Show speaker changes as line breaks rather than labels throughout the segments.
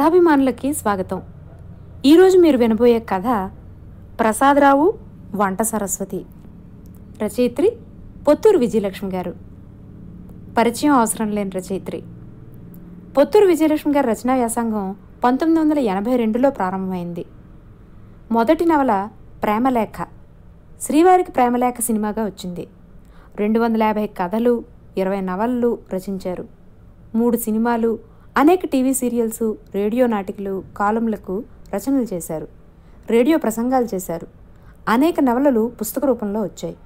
కథాభిమానులకి స్వాగతం ఈరోజు మీరు వినబోయే కథ ప్రసాదరావు వంట సరస్వతి రచయిత్రి పొత్తూరు విజయలక్ష్మి గారు పరిచయం అవసరం లేని రచయిత్రి పొత్తూరు విజయలక్ష్మి గారి రచనా వ్యాసంగం పంతొమ్మిది వందల ఎనభై రెండులో ప్రారంభమైంది మొదటి నవల ప్రేమలేఖ శ్రీవారికి ప్రేమలేఖ సినిమాగా వచ్చింది రెండు వందల యాభై కథలు ఇరవై నవలలు రచించారు మూడు సినిమాలు అనేక టీవీ సీరియల్స్ రేడియో నాటికలు కాలంలకు రచనలు చేశారు రేడియో ప్రసంగాలు చేశారు అనేక నవలలు పుస్తక రూపంలో వచ్చాయి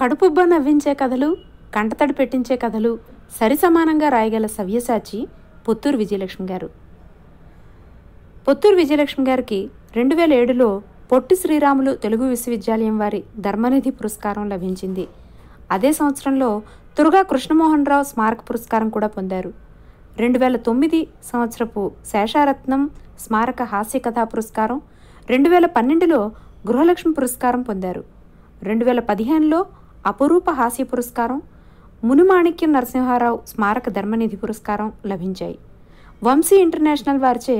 కడుపుబ్బ నవ్వించే కథలు కంటతడి పెట్టించే కథలు సరి సమానంగా రాయగల సవ్యసాచి పొత్తూరు విజయలక్ష్మి గారు పొత్తూరు విజయలక్ష్మి గారికి రెండు వేల ఏడులో పొట్టి శ్రీరాములు తెలుగు విశ్వవిద్యాలయం వారి ధర్మనిధి పురస్కారం లభించింది అదే సంవత్సరంలో తురుగా కృష్ణమోహన్ రావు స్మారక పురస్కారం కూడా పొందారు రెండు వేల తొమ్మిది సంవత్సరపు శేషారత్నం స్మారక హాస్య కథా పురస్కారం రెండు వేల పన్నెండులో గృహలక్ష్మి పురస్కారం పొందారు రెండు వేల పదిహేనులో అపురూప హాస్య పురస్కారం మునిమాణిక్యం నరసింహారావు స్మారక ధర్మనిధి పురస్కారం లభించాయి వంశీ ఇంటర్నేషనల్ వారిచే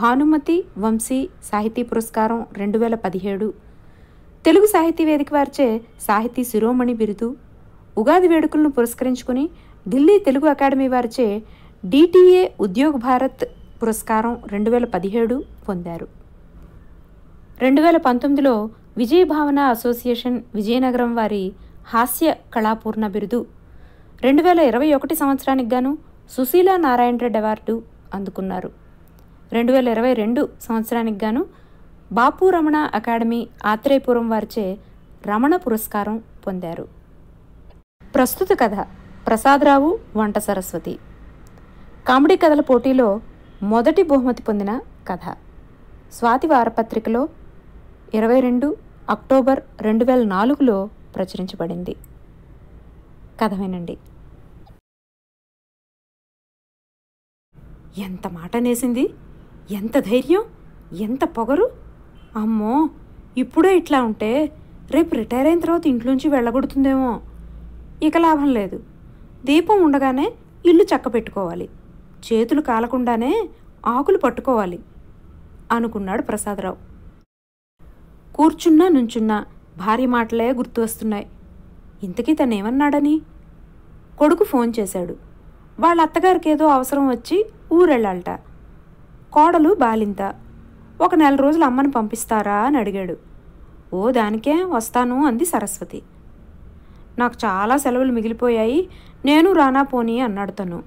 భానుమతి వంశీ సాహితీ పురస్కారం రెండు వేల పదిహేడు తెలుగు సాహితీ వేదిక వారిచే సాహితీ శిరోమణి బిరుదు ఉగాది వేడుకలను పురస్కరించుకుని ఢిల్లీ తెలుగు అకాడమీ వారిచే డిటిఏ ఉద్యోగ్ భారత్ పురస్కారం రెండు వేల పదిహేడు పొందారు రెండు వేల పంతొమ్మిదిలో విజయ భావన అసోసియేషన్ విజయనగరం వారి హాస్య కళాపూర్ణ బిరుదు రెండు వేల ఇరవై ఒకటి సంవత్సరానికి గాను సుశీల నారాయణ రెడ్డి అవార్డు అందుకున్నారు రెండు వేల ఇరవై రెండు సంవత్సరానికి గాను బాపు రమణ అకాడమీ ఆత్రేయపురం వారిచే రమణ పురస్కారం పొందారు ప్రస్తుత కథ ప్రసాదరావు వంట సరస్వతి కామెడీ కథల పోటీలో మొదటి బహుమతి పొందిన కథ స్వాతి వారపత్రికలో ఇరవై రెండు అక్టోబర్ రెండు వేల నాలుగులో ప్రచురించబడింది కథ వినండి ఎంత మాట నేసింది ఎంత ధైర్యం ఎంత పొగరు అమ్మో ఇప్పుడే ఇట్లా ఉంటే రేపు రిటైర్ అయిన తర్వాత ఇంట్లోంచి వెళ్ళగొడుతుందేమో ఇక లాభం లేదు దీపం ఉండగానే ఇల్లు చక్కపెట్టుకోవాలి చేతులు కాలకుండానే ఆకులు పట్టుకోవాలి అనుకున్నాడు ప్రసాదరావు కూర్చున్నా నుంచున్నా భార్య మాటలే గుర్తు వస్తున్నాయి ఇంతకీ తనేమన్నాడని కొడుకు ఫోన్ చేశాడు వాళ్ళ అత్తగారికి ఏదో అవసరం వచ్చి ఊరెళ్ళాలట కోడలు బాలింత ఒక నెల రోజులు అమ్మని పంపిస్తారా అని అడిగాడు ఓ దానికే వస్తాను అంది సరస్వతి నాకు చాలా సెలవులు మిగిలిపోయాయి నేను రానా పోనీ అన్నాడు తను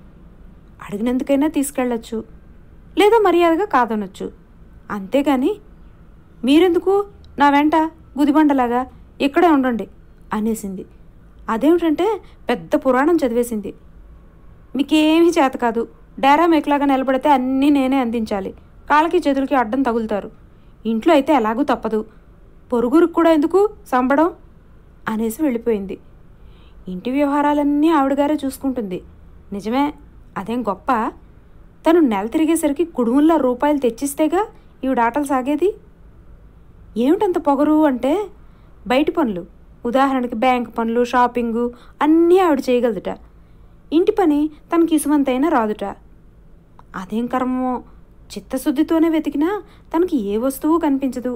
అడిగినందుకైనా తీసుకెళ్ళచ్చు లేదా మర్యాదగా కాదనొచ్చు అంతేగాని మీరెందుకు నా వెంట గుదిబండలాగా ఇక్కడే ఉండండి అనేసింది అదేమిటంటే పెద్ద పురాణం చదివేసింది మీకేమీ చేత కాదు డేరా మేకలాగా నిలబడితే అన్నీ నేనే అందించాలి కాళ్ళకి చేతులకి అడ్డం తగులుతారు ఇంట్లో అయితే ఎలాగూ తప్పదు పొరుగురికి కూడా ఎందుకు సంబడం అనేసి వెళ్ళిపోయింది ఇంటి వ్యవహారాలన్నీ ఆవిడగారే చూసుకుంటుంది నిజమే అదేం గొప్ప తను నెల తిరిగేసరికి కుడుముల్లా రూపాయలు తెచ్చిస్తేగా ఈవిడ ఆటలు సాగేది ఏమిటంత పొగరు అంటే బయటి పనులు ఉదాహరణకి బ్యాంక్ పనులు షాపింగు అన్నీ ఆవిడ చేయగలదుట ఇంటి పని తనకి ఇసువంతైనా రాదుట అదేం కర్మమో చిత్తశుద్ధితోనే వెతికినా తనకి ఏ వస్తువు కనిపించదు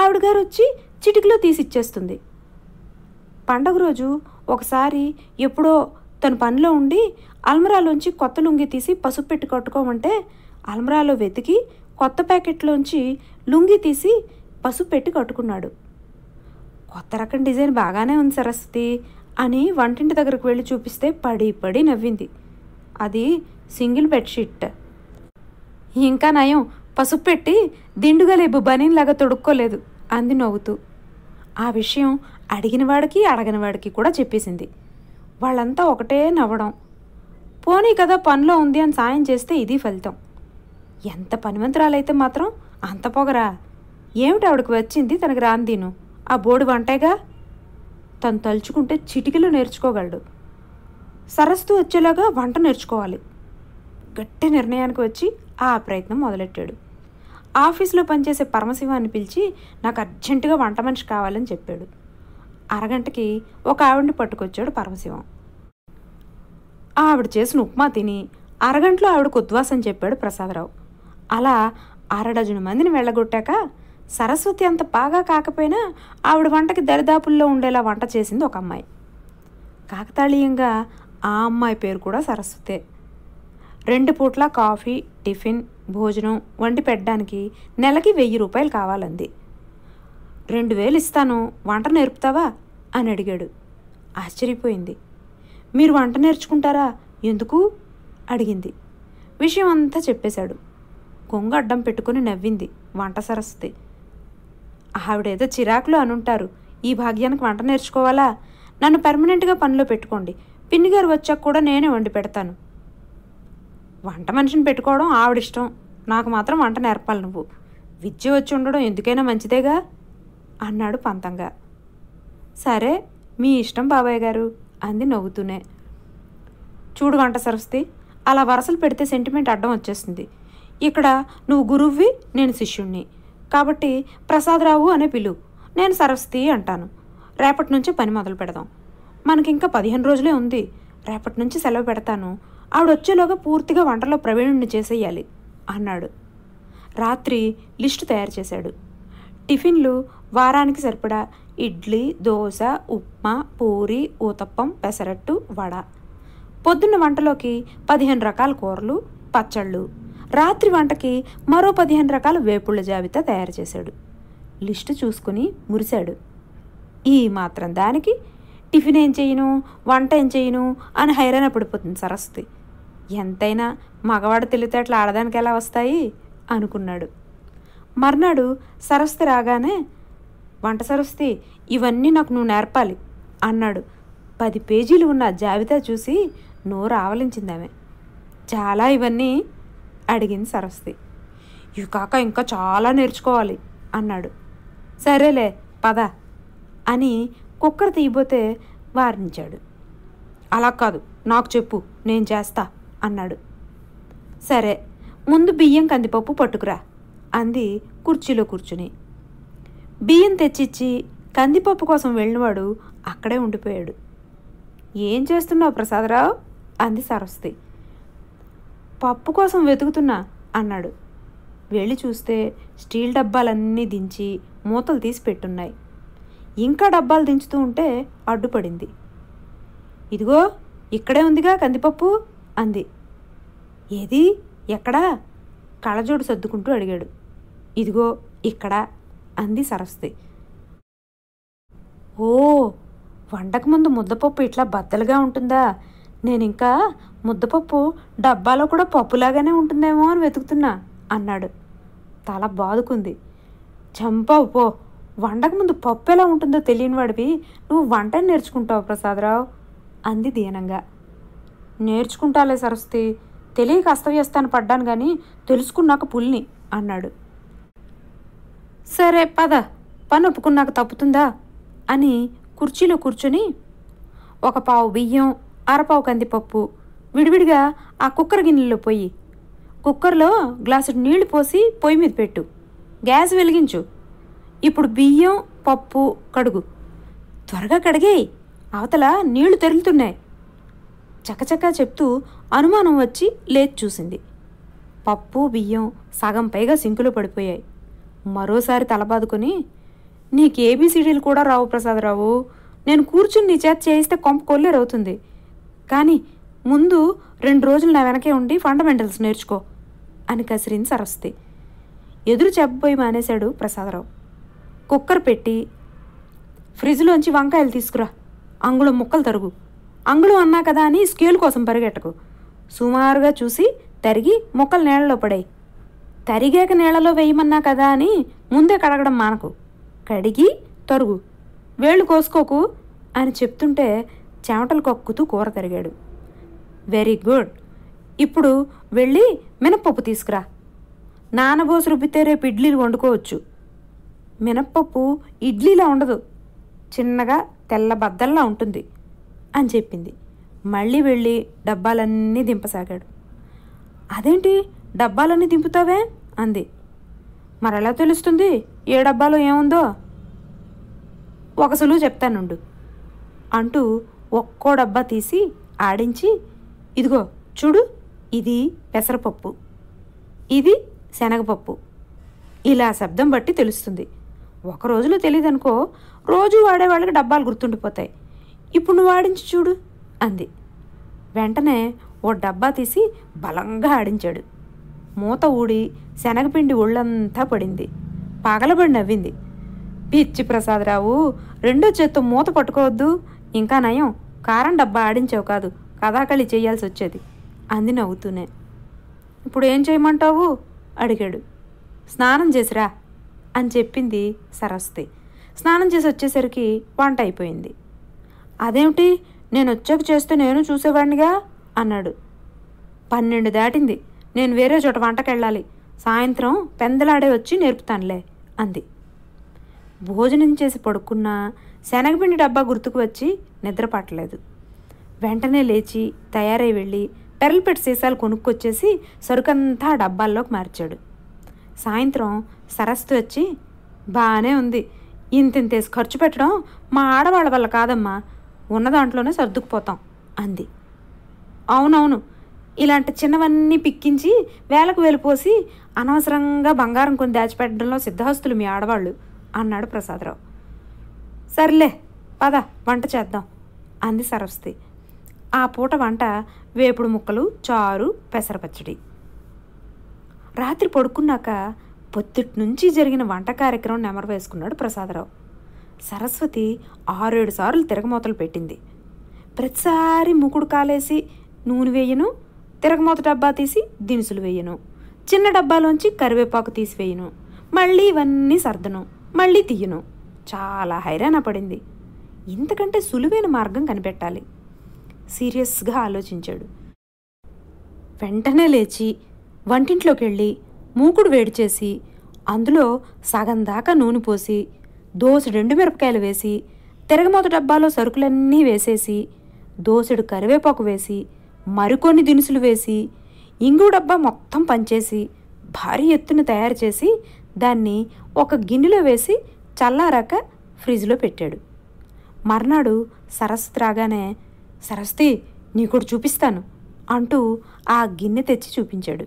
ఆవిడగారు వచ్చి చిటికలో తీసిచ్చేస్తుంది పండగ రోజు ఒకసారి ఎప్పుడో తన పనిలో ఉండి అల్మరాలోంచి కొత్త లుంగి తీసి పసుపు పెట్టి కట్టుకోమంటే అల్మరాలో వెతికి కొత్త ప్యాకెట్లోంచి లుంగి తీసి పసుపు పెట్టి కట్టుకున్నాడు కొత్త రకం డిజైన్ బాగానే ఉంది సరస్వతి అని వంటింటి దగ్గరకు వెళ్ళి చూపిస్తే పడి పడి నవ్వింది అది సింగిల్ బెడ్షీట్ ఇంకా నయం పసుపు పెట్టి దిండుగా లేబు బనీన్లాగా తొడుక్కోలేదు అంది నవ్వుతూ ఆ విషయం అడిగిన వాడికి అడగని వాడికి కూడా చెప్పేసింది వాళ్ళంతా ఒకటే నవ్వడం పోనీ కదా పనిలో ఉంది అని సాయం చేస్తే ఇది ఫలితం ఎంత పనిమంతరాలైతే మాత్రం అంత పొగరా ఏమిటి ఆవిడకి వచ్చింది తనకు రాందీను ఆ బోడు వంటాయిగా తను తలుచుకుంటే చిటికలు నేర్చుకోగలడు సరస్సు వచ్చేలాగా వంట నేర్చుకోవాలి గట్టి నిర్ణయానికి వచ్చి ఆ ప్రయత్నం మొదలెట్టాడు ఆఫీస్లో పనిచేసే పరమశివాన్ని పిలిచి నాకు అర్జెంటుగా వంట మనిషి కావాలని చెప్పాడు అరగంటకి ఒక ఆవిడని పట్టుకొచ్చాడు పరమశివం ఆవిడ చేసిన ఉప్మా తిని అరగంటలో ఆవిడకు ఉద్వాసం చెప్పాడు ప్రసాదరావు అలా అరడజను మందిని వెళ్ళగొట్టాక సరస్వతి అంత బాగా కాకపోయినా ఆవిడ వంటకి దరిదాపుల్లో ఉండేలా వంట చేసింది ఒక అమ్మాయి కాకతాళీయంగా ఆ అమ్మాయి పేరు కూడా సరస్వతే రెండు పూట్ల కాఫీ టిఫిన్ భోజనం వండి పెట్టడానికి నెలకి వెయ్యి రూపాయలు కావాలంది రెండు వేలు ఇస్తాను వంట నేర్పుతావా అని అడిగాడు ఆశ్చర్యపోయింది మీరు వంట నేర్చుకుంటారా ఎందుకు అడిగింది విషయం అంతా చెప్పేశాడు కొంగు అడ్డం పెట్టుకుని నవ్వింది వంట సరస్వతి ఆవిడేదో చిరాకులో అనుంటారు ఈ భాగ్యానికి వంట నేర్చుకోవాలా నన్ను పర్మనెంట్గా పనిలో పెట్టుకోండి పిన్ని గారు వచ్చాక కూడా నేనే వండి పెడతాను వంట మనిషిని పెట్టుకోవడం ఆవిడిష్టం నాకు మాత్రం వంట నేర్పాలి నువ్వు విద్య వచ్చి ఉండడం ఎందుకైనా మంచిదేగా అన్నాడు పంతంగా సరే మీ ఇష్టం బాబాయ్ గారు అంది నవ్వుతూనే చూడు గంట సరస్తి అలా వరసలు పెడితే సెంటిమెంట్ అడ్డం వచ్చేసింది ఇక్కడ నువ్వు గురువ్వి నేను శిష్యుణ్ణి కాబట్టి ప్రసాదరావు అనే పిలు నేను సరస్వతి అంటాను రేపటి నుంచి పని మొదలు పెడదాం మనకింకా పదిహేను రోజులే ఉంది రేపటి నుంచి సెలవు పెడతాను ఆవిడొచ్చేలోగా పూర్తిగా వంటలో ప్రవీణుణ్ణి చేసేయాలి అన్నాడు రాత్రి లిస్టు తయారు చేశాడు టిఫిన్లు వారానికి సరిపడా ఇడ్లీ దోశ ఉప్మా పూరి ఊతప్పం పెసరట్టు వడ పొద్దున్న వంటలోకి పదిహేను రకాల కూరలు పచ్చళ్ళు రాత్రి వంటకి మరో పదిహేను రకాల వేపుళ్ళ జాబితా తయారు చేశాడు లిస్టు చూసుకుని మురిశాడు ఈ మాత్రం దానికి టిఫిన్ ఏం చేయను వంట ఏం చేయను అని హైరాణ పడిపోతుంది సరస్వతి ఎంతైనా మగవాడు తెలితేటలు ఆడదానికి ఎలా వస్తాయి అనుకున్నాడు మర్నాడు సరస్వతి రాగానే వంట సరస్తి ఇవన్నీ నాకు నువ్వు నేర్పాలి అన్నాడు పది పేజీలు ఉన్న జాబితా చూసి నోరు ఆవలించిందామె ఆమె చాలా ఇవన్నీ అడిగింది సరస్తి ఇవి కాక ఇంకా చాలా నేర్చుకోవాలి అన్నాడు సరేలే పద అని కుక్కర్ తీయబోతే వారించాడు అలా కాదు నాకు చెప్పు నేను చేస్తా అన్నాడు సరే ముందు బియ్యం కందిపప్పు పట్టుకురా అంది కుర్చీలో కూర్చుని బియ్యం తెచ్చిచ్చి కందిపప్పు కోసం వెళ్ళినవాడు అక్కడే ఉండిపోయాడు ఏం చేస్తున్నావు ప్రసాదరావు అంది సరస్వతి పప్పు కోసం వెతుకుతున్నా అన్నాడు వెళ్ళి చూస్తే స్టీల్ డబ్బాలన్నీ దించి మూతలు తీసి పెట్టున్నాయి ఇంకా డబ్బాలు దించుతూ ఉంటే అడ్డుపడింది ఇదిగో ఇక్కడే ఉందిగా కందిపప్పు అంది ఏది ఎక్కడా కళ్ళజోడు సర్దుకుంటూ అడిగాడు ఇదిగో ఇక్కడ అంది సరస్వతి ఓ ముందు ముద్దపప్పు ఇట్లా బద్దలుగా ఉంటుందా నేను ఇంకా ముద్దపప్పు డబ్బాలో కూడా పప్పులాగానే ఉంటుందేమో అని వెతుకుతున్నా అన్నాడు తల బాదుకుంది చంపావు పో ముందు పప్పు ఎలా ఉంటుందో తెలియని వాడివి నువ్వు వంటని నేర్చుకుంటావు ప్రసాదరావు అంది దీనంగా నేర్చుకుంటాలే సరస్వతి తెలియక అస్తవ్యస్తాన్ని పడ్డాను కానీ తెలుసుకున్నాక పుల్ని అన్నాడు సరే పద పని ఒప్పుకున్నాక తప్పుతుందా అని కుర్చీలో కూర్చొని ఒక పావు బియ్యం అరపావు కందిపప్పు విడివిడిగా ఆ కుక్కర్ గిన్నెలో పోయి కుక్కర్లో గ్లాసు నీళ్లు పోసి పొయ్యి మీద పెట్టు గ్యాస్ వెలిగించు ఇప్పుడు బియ్యం పప్పు కడుగు త్వరగా కడిగేయి అవతల నీళ్లు తెరులుతున్నాయి చకచకా చెప్తూ అనుమానం వచ్చి లేచి చూసింది పప్పు బియ్యం సగం పైగా సింకులో పడిపోయాయి మరోసారి తలబాదుకొని నీకు ఏబీసీడీలు కూడా రావు ప్రసాదరావు నేను కూర్చుని నీ చేత చేయిస్తే కొంప అవుతుంది కానీ ముందు రెండు రోజులు నా వెనకే ఉండి ఫండమెంటల్స్ నేర్చుకో అని కసిరింది సరస్వతి ఎదురు చెప్పబోయి మానేశాడు ప్రసాదరావు కుక్కర్ పెట్టి ఫ్రిడ్జ్లోంచి వంకాయలు తీసుకురా అంగుళం ముక్కలు తరుగు అంగుళం అన్నా కదా అని స్కేల్ కోసం పరిగెట్టకు సుమారుగా చూసి తరిగి మొక్కలు నీళ్ళలో పడాయి తరిగాక నీళ్ళలో వేయమన్నా కదా అని ముందే కడగడం మానకు కడిగి తరుగు వేళ్ళు కోసుకోకు అని చెప్తుంటే చెమటలు కక్కుతూ కూర తరిగాడు వెరీ గుడ్ ఇప్పుడు వెళ్ళి మినప్పప్పు తీసుకురా నానబోసు రుబ్బితే రేపు ఇడ్లీలు వండుకోవచ్చు మినప్పప్పు ఇడ్లీలా ఉండదు చిన్నగా తెల్ల బద్దల్లా ఉంటుంది అని చెప్పింది మళ్ళీ వెళ్ళి డబ్బాలన్నీ దింపసాగాడు అదేంటి డబ్బాలన్నీ దింపుతావే అంది మరెలా తెలుస్తుంది ఏ డబ్బాలో ఏముందో ఒక సులువు చెప్తానుండు అంటూ ఒక్కో డబ్బా తీసి ఆడించి ఇదిగో చూడు ఇది పెసరపప్పు ఇది శనగపప్పు ఇలా శబ్దం బట్టి తెలుస్తుంది ఒక రోజులో తెలియదు అనుకో రోజు వాడే వాళ్ళకి డబ్బాలు గుర్తుండిపోతాయి ఇప్పుడు నువ్వు ఆడించి చూడు అంది వెంటనే ఓ డబ్బా తీసి బలంగా ఆడించాడు మూత ఊడి శనగపిండి ఒళ్ళంతా పడింది పగలబడి నవ్వింది పిచ్చి ప్రసాదరావు రెండో చేత్తో మూత పట్టుకోవద్దు ఇంకా నయం కారం డబ్బా ఆడించావు కాదు కథాకళి చేయాల్సి వచ్చేది అంది నవ్వుతూనే ఇప్పుడు ఏం చేయమంటావు అడిగాడు స్నానం చేసిరా అని చెప్పింది సరస్తి స్నానం చేసి వచ్చేసరికి వంట అయిపోయింది అదేమిటి నేను వచ్చాక చేస్తే నేను చూసేవాడినిగా అన్నాడు పన్నెండు దాటింది నేను వేరే చోట వంటకెళ్ళాలి సాయంత్రం పెందలాడే వచ్చి నేర్పుతానులే అంది భోజనం చేసి పడుకున్న శనగపిండి డబ్బా గుర్తుకు వచ్చి నిద్రపట్టలేదు వెంటనే లేచి తయారై వెళ్ళి పెరల్పెట్ సీసాలు కొనుక్కొచ్చేసి సరుకంతా డబ్బాల్లోకి మార్చాడు సాయంత్రం సరస్సు వచ్చి బాగానే ఉంది ఇంతింతేసి ఖర్చు పెట్టడం మా ఆడవాళ్ళ వల్ల కాదమ్మా ఉన్న దాంట్లోనే సర్దుకుపోతాం అంది అవునవును ఇలాంటి చిన్నవన్నీ పిక్కించి వేలకు వెలిపోసి అనవసరంగా బంగారం కొని దాచిపెట్టడంలో సిద్ధహస్తులు మీ ఆడవాళ్ళు అన్నాడు ప్రసాదరావు సర్లే పద వంట చేద్దాం అంది సరస్వతి ఆ పూట వంట వేపుడు ముక్కలు చారు పెసరపచ్చడి రాత్రి పడుకున్నాక పొత్తిటి నుంచి జరిగిన వంట కార్యక్రమం నెమరు వేసుకున్నాడు ప్రసాదరావు సరస్వతి ఆరేడు సార్లు తిరగమూతలు పెట్టింది ప్రతిసారి ముకుడు కాలేసి నూనె వేయను తిరగమూత డబ్బా తీసి దినుసులు వేయను చిన్న డబ్బాలోంచి కరివేపాకు తీసివేయను మళ్ళీ ఇవన్నీ సర్దను మళ్ళీ తీయను చాలా హైరాణ పడింది ఇంతకంటే సులువైన మార్గం కనిపెట్టాలి సీరియస్గా ఆలోచించాడు వెంటనే లేచి వంటింట్లోకి వెళ్ళి మూకుడు వేడి చేసి అందులో సగం దాకా నూనె పోసి దోశ రెండు మిరపకాయలు వేసి తిరగమూత డబ్బాలో సరుకులన్నీ వేసేసి దోశడు కరివేపాకు వేసి మరికొన్ని దినుసులు వేసి ఇంగు డబ్బా మొత్తం పంచేసి భారీ ఎత్తున తయారు చేసి దాన్ని ఒక గిన్నెలో వేసి చల్లారాక ఫ్రిడ్జ్లో పెట్టాడు మర్నాడు రాగానే సరస్వతి నీ కూడా చూపిస్తాను అంటూ ఆ గిన్నె తెచ్చి చూపించాడు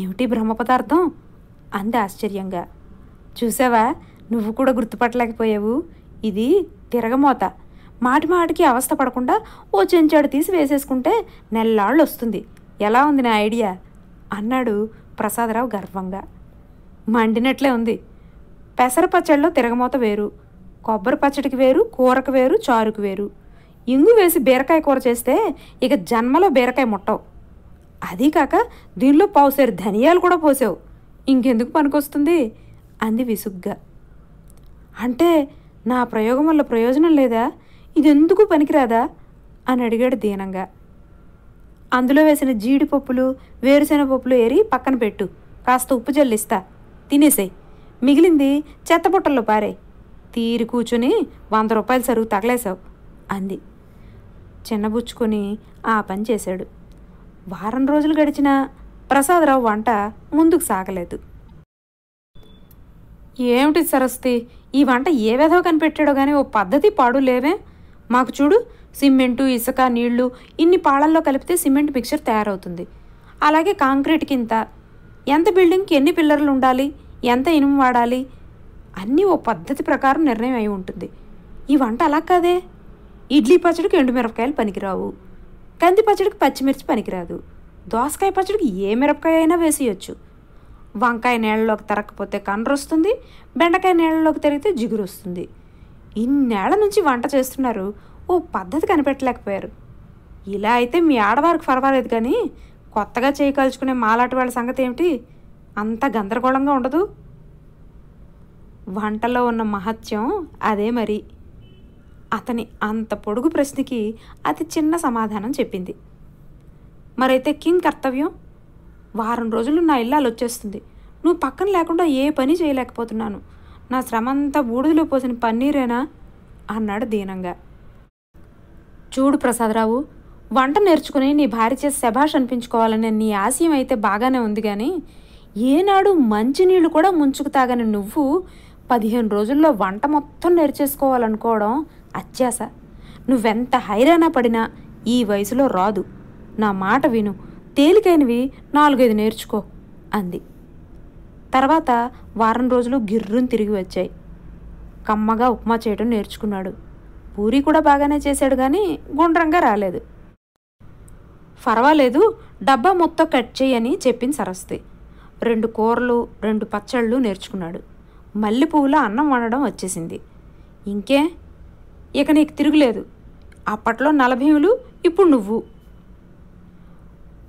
ఏమిటి బ్రహ్మ పదార్థం అంది ఆశ్చర్యంగా చూసావా నువ్వు కూడా గుర్తుపట్టలేకపోయావు ఇది తిరగమోత మాటి మాటికి అవస్థ పడకుండా ఓ చెంచాడు తీసి వేసేసుకుంటే నెల్లాళ్ళు వస్తుంది ఎలా ఉంది నా ఐడియా అన్నాడు ప్రసాదరావు గర్వంగా మండినట్లే ఉంది పెసర పచ్చడిలో తిరగమూత వేరు కొబ్బరి పచ్చడికి వేరు కూరకు వేరు చారుకు వేరు ఇంగు వేసి బీరకాయ కూర చేస్తే ఇక జన్మలో బీరకాయ ముట్టవు అదీ కాక దీనిలో పావుసేరు ధనియాలు కూడా పోసావు ఇంకెందుకు పనికొస్తుంది అంది విసుగ్గా అంటే నా ప్రయోగం వల్ల ప్రయోజనం లేదా ఇదెందుకు పనికిరాదా అని అడిగాడు దీనంగా అందులో వేసిన జీడిపప్పులు వేరుశెనగపప్పులు ఏరి పక్కన పెట్టు కాస్త ఉప్పు జల్లిస్తా తినేసే మిగిలింది చెత్తపుట్టల్లో పారే తీరి కూర్చుని వంద రూపాయలు సరుకు తగలేశావు అంది చిన్నబుచ్చుకొని ఆ పని చేశాడు వారం రోజులు గడిచిన ప్రసాదరావు వంట ముందుకు సాగలేదు ఏమిటి సరస్తి ఈ వంట ఏ విధవ కనిపెట్టాడో కానీ ఓ పద్ధతి పాడు లేవే మాకు చూడు సిమెంటు ఇసుక నీళ్లు ఇన్ని పాళల్లో కలిపితే సిమెంట్ మిక్చర్ తయారవుతుంది అలాగే కాంక్రీట్కి ఇంత ఎంత బిల్డింగ్కి ఎన్ని పిల్లర్లు ఉండాలి ఎంత ఇనుము వాడాలి అన్నీ ఓ పద్ధతి ప్రకారం నిర్ణయం అయి ఉంటుంది ఈ వంట అలా కాదే ఇడ్లీ పచ్చడికి ఎండుమిరపకాయలు పనికిరావు కంది పచ్చడికి పచ్చిమిర్చి పనికిరాదు దోసకాయ పచ్చడికి ఏ మిరపకాయ అయినా వేసేయచ్చు వంకాయ నీళ్ళలోకి తరగకపోతే కండ్రొస్తుంది బెండకాయ నీళ్ళలోకి తిరిగితే జిగురు వస్తుంది ఇన్నేళ్ల నుంచి వంట చేస్తున్నారు ఓ పద్ధతి కనిపెట్టలేకపోయారు ఇలా అయితే మీ ఆడవారికి పర్వాలేదు కానీ కొత్తగా చేయకలుచుకునే మాలాటి వాళ్ళ సంగతి ఏమిటి అంత గందరగోళంగా ఉండదు వంటలో ఉన్న మహత్యం అదే మరి అతని అంత పొడుగు ప్రశ్నకి అతి చిన్న సమాధానం చెప్పింది మరైతే కింగ్ కర్తవ్యం వారం రోజులు నా ఇల్లాలు వచ్చేస్తుంది నువ్వు పక్కన లేకుండా ఏ పని చేయలేకపోతున్నాను నా శ్రమంతా బూడిదలో పోసిన పన్నీరేనా అన్నాడు దీనంగా చూడు ప్రసాదరావు వంట నేర్చుకుని నీ భార్య చేసి శభాష్ అనిపించుకోవాలనే నీ ఆశయం అయితే బాగానే ఉంది కానీ ఏనాడు మంచినీళ్ళు కూడా ముంచుకు తాగని నువ్వు పదిహేను రోజుల్లో వంట మొత్తం నేర్చేసుకోవాలనుకోవడం అత్యాస నువ్వెంత హైరాణ పడినా ఈ వయసులో రాదు నా మాట విను తేలికైనవి నాలుగైదు నేర్చుకో అంది తర్వాత వారం రోజులు గిర్రును తిరిగి వచ్చాయి కమ్మగా ఉప్మా చేయడం నేర్చుకున్నాడు పూరి కూడా బాగానే చేశాడు కానీ గుండ్రంగా రాలేదు పర్వాలేదు డబ్బా మొత్తం కట్ చేయని చెప్పింది సరస్తి రెండు కూరలు రెండు పచ్చళ్ళు నేర్చుకున్నాడు పువ్వులో అన్నం వండడం వచ్చేసింది ఇంకే ఇక నీకు తిరుగులేదు అప్పట్లో నలభీములు ఇప్పుడు నువ్వు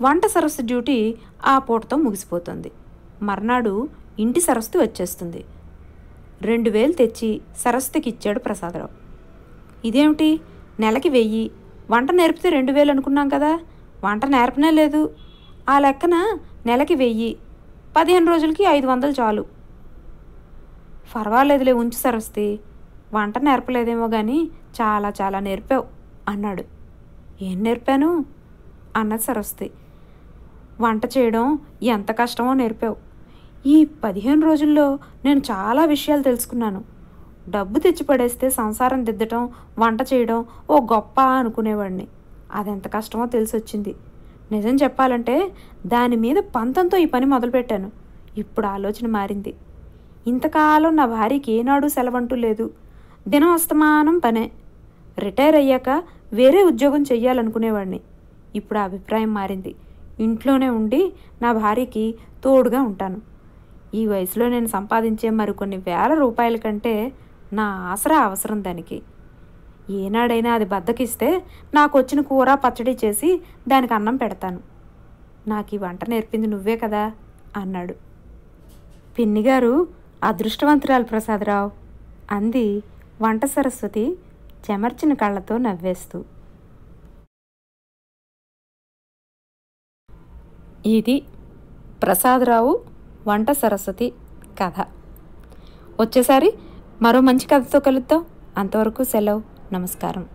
వంట సరస్సు డ్యూటీ ఆ పూటతో ముగిసిపోతుంది మర్నాడు ఇంటి సరస్తి వచ్చేస్తుంది రెండు వేలు తెచ్చి సరస్తికి ఇచ్చాడు ప్రసాదరావు ఇదేమిటి నెలకి వెయ్యి వంట నేర్పితే రెండు వేలు అనుకున్నాం కదా వంట నేర్పనే లేదు ఆ లెక్కన నెలకి వెయ్యి పదిహేను రోజులకి ఐదు వందలు చాలు పర్వాలేదులే ఉంచు సరస్తి వంట నేర్పలేదేమో కానీ చాలా చాలా నేర్పావు అన్నాడు ఏం నేర్పాను అన్నది సరస్తి వంట చేయడం ఎంత కష్టమో నేర్పావు ఈ పదిహేను రోజుల్లో నేను చాలా విషయాలు తెలుసుకున్నాను డబ్బు తెచ్చిపడేస్తే సంసారం దిద్దటం వంట చేయడం ఓ గొప్ప అనుకునేవాడిని అది ఎంత కష్టమో తెలిసొచ్చింది నిజం చెప్పాలంటే దాని మీద పంతంతో ఈ పని మొదలుపెట్టాను ఇప్పుడు ఆలోచన మారింది ఇంతకాలం నా భార్యకి ఏనాడు సెలవంటూ లేదు దినం అస్తమానం పనే రిటైర్ అయ్యాక వేరే ఉద్యోగం చెయ్యాలనుకునేవాడిని ఇప్పుడు ఆ అభిప్రాయం మారింది ఇంట్లోనే ఉండి నా భార్యకి తోడుగా ఉంటాను ఈ వయసులో నేను సంపాదించే మరికొన్ని వేల రూపాయల కంటే నా ఆసరా అవసరం దానికి ఏనాడైనా అది బద్దకిస్తే నాకు వచ్చిన కూర పచ్చడి చేసి దానికి అన్నం పెడతాను నాకు ఈ వంట నేర్పింది నువ్వే కదా అన్నాడు పిన్నిగారు అదృష్టవంతురాలు ప్రసాదరావు అంది వంట సరస్వతి చెమర్చిన కళ్ళతో నవ్వేస్తూ ఇది ప్రసాదరావు వంట సరస్వతి కథ వచ్చేసారి మరో మంచి కథతో కలుద్దాం అంతవరకు సెలవు నమస్కారం